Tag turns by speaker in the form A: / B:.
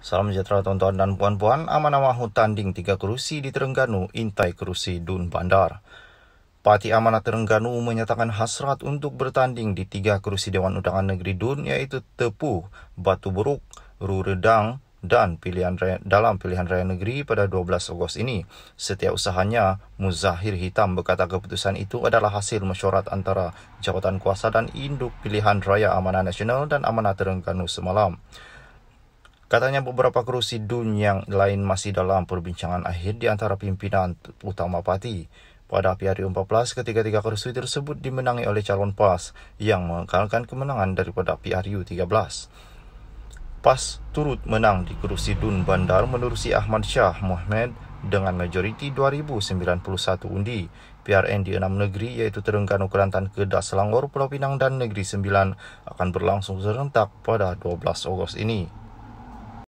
A: Salam sejahtera tuan-tuan dan puan-puan. Amanah mahu tanding tiga kerusi di Terengganu intai kerusi Dun Bandar. Parti Amanah Terengganu menyatakan hasrat untuk bertanding di tiga kerusi Dewan Undangan Negeri Dun iaitu Tepu, Batu Buruk, Ruredang dan pilihan raya, dalam pilihan raya negeri pada 12 Ogos ini. Setiap usahanya, Muzahir Hitam berkata keputusan itu adalah hasil mesyuarat antara Jabatan Kuasa dan Induk Pilihan Raya Amanah Nasional dan Amanah Terengganu semalam. Katanya beberapa kerusi dun yang lain masih dalam perbincangan akhir di antara pimpinan utama parti. Pada hari 14, ketiga-tiga kerusi tersebut dimenangi oleh calon PAS yang mengekalkan kemenangan daripada PRU 13. PAS turut menang di kerusi dun bandar menerusi Ahmad Shah Mohamed dengan majoriti 2,091 undi. PRN di enam negeri iaitu Terengganu, Kelantan, Kedah, Selangor, Pulau Pinang dan Negeri Sembilan akan berlangsung serentak pada 12 Ogos ini.